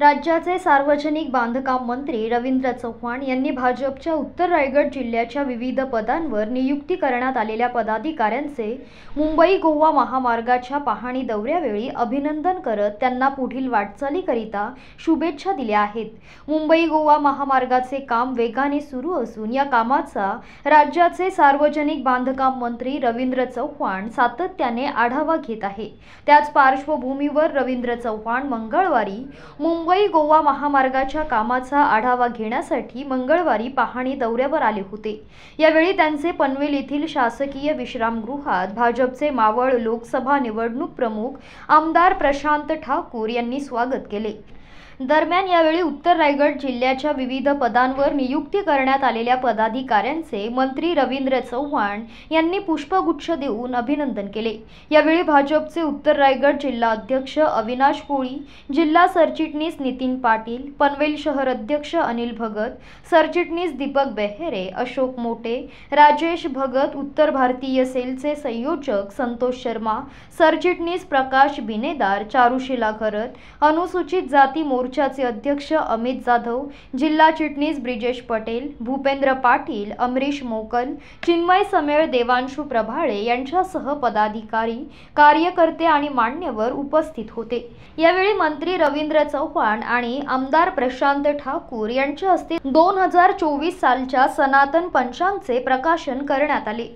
राज्याचे सार्वजनिक बांधकाम मंत्री रवींद्र चव्हाण यांनी भाजपच्या उत्तर रायगड जिल्ह्याच्या विविध पदांवर नियुक्ती करण्यात आलेल्या पदाधिकाऱ्यांचे मुंबई गोवा महामार्गाच्या पाहणी दौऱ्यावेळी अभिनंदन करत त्यांना पुढील वाटचालीकरिता शुभेच्छा दिल्या आहेत मुंबई गोवा महामार्गाचे काम वेगाने सुरू असून या कामाचा राज्याचे सार्वजनिक बांधकाम मंत्री रवींद्र चव्हाण सातत्याने आढावा घेत आहे त्याच पार्श्वभूमीवर रवींद्र चव्हाण मंगळवारी मुंबई मुंबई गोवा महामार्गाच्या कामाचा आढावा घेण्यासाठी मंगळवारी पाहणी दौऱ्यावर आले होते यावेळी त्यांचे पनवेल येथील शासकीय विश्रामगृहात भाजपचे मावळ लोकसभा निवडणूक प्रमुख आमदार प्रशांत ठाकूर यांनी स्वागत केले दरम्यान यावेळी उत्तर रायगड जिल्ह्याच्या विविध पदांवर नियुक्ती करण्यात आलेल्या पदाधिकाऱ्यांचे मंत्री रवींद्र चव्हाण यांनी पुष्पगुच्छ देऊन अभिनंदन केले यावेळी भाजपचे उत्तर रायगड जिल्हा अध्यक्ष अविनाश कोळी जिल्हा सरचिटणीस नितीन पाटील पनवेल शहर अध्यक्ष अनिल भगत सरचिटणीस दीपक बेहेरे अशोक मोटे राजेश भगत उत्तर भारतीय सेलचे संयोजक संतोष शर्मा सरचिटणीस प्रकाश बिनेदार चारुशिला करत अनुसूचित जाती मोर्चा मोर्चाचे अध्यक्ष अमित जाधव जिल्हा चिटणीस ब्रिजेश पटेल भूपेंद्र पाटील अमरीश मोकल चिन्मय समेळ देवांशू प्रभाळे यांच्यासह पदाधिकारी कार्यकर्ते आणि मान्यवर उपस्थित होते यावेळी मंत्री रवींद्र चौहान आणि आमदार प्रशांत ठाकूर यांच्या हस्ते दोन हजार चोवीस सालच्या सनातन पंचांगचे प्रकाशन करण्यात आले